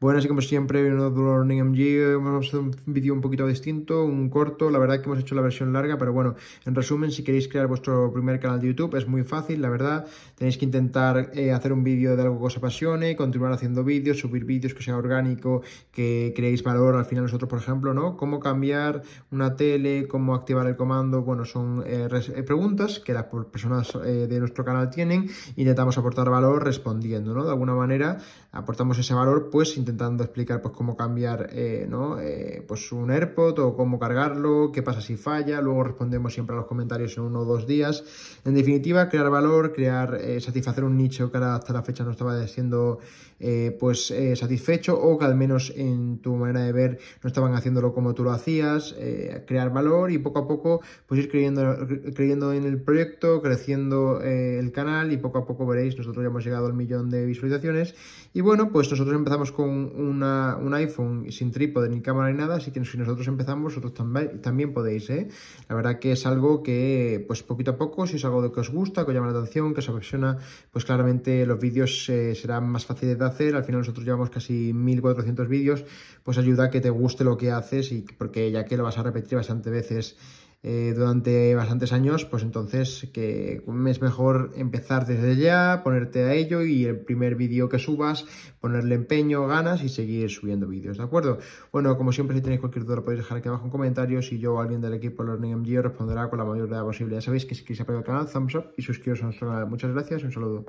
Bueno, así como siempre, otro Learning MG, hemos hecho un vídeo un poquito distinto, un corto, la verdad que hemos hecho la versión larga, pero bueno, en resumen, si queréis crear vuestro primer canal de YouTube, es muy fácil, la verdad, tenéis que intentar eh, hacer un vídeo de algo que os apasione, continuar haciendo vídeos, subir vídeos que sea orgánico, que creéis valor, al final nosotros, por ejemplo, ¿no? Cómo cambiar una tele, cómo activar el comando, bueno, son eh, eh, preguntas que las personas de nuestro canal tienen, intentamos aportar valor respondiendo, ¿no? De alguna manera aportamos ese valor, pues intentamos intentando explicar pues, cómo cambiar eh, eh, pues, un AirPod o cómo cargarlo, qué pasa si falla, luego respondemos siempre a los comentarios en uno o dos días. En definitiva, crear valor, crear, eh, satisfacer un nicho que hasta la fecha no estaba siendo pues, satisfecho o que al menos en tu manera de ver no estaban haciéndolo como tú lo hacías, crear valor y poco a poco pues, ir creyendo, creyendo en el proyecto, creciendo el canal y poco a poco veréis, nosotros ya hemos llegado al millón de visualizaciones y bueno, pues nosotros empezamos con un, iPhone sin trípode ni cámara ni nada, así que si nosotros empezamos, vosotros también, podéis. ¿eh? La verdad que es algo que, pues poquito a poco, si es algo de que os gusta, que llama la atención, que os apasiona, pues claramente los vídeos eh, serán más fáciles de hacer. Al final nosotros llevamos casi 1400 vídeos, pues ayuda a que te guste lo que haces y porque ya que lo vas a repetir bastantes veces eh, durante bastantes años, pues entonces que es mejor empezar desde ya, ponerte a ello y el primer vídeo que subas, ponerle empeño, ganas y seguir subiendo vídeos, ¿de acuerdo? Bueno, como siempre, si tenéis cualquier duda, podéis dejar aquí abajo en comentarios y yo o alguien del equipo Learning MG responderá con la mayor idea posible. Ya sabéis que si queréis apoyar el canal, thumbs up y suscribiros a nuestro canal. Muchas gracias un saludo.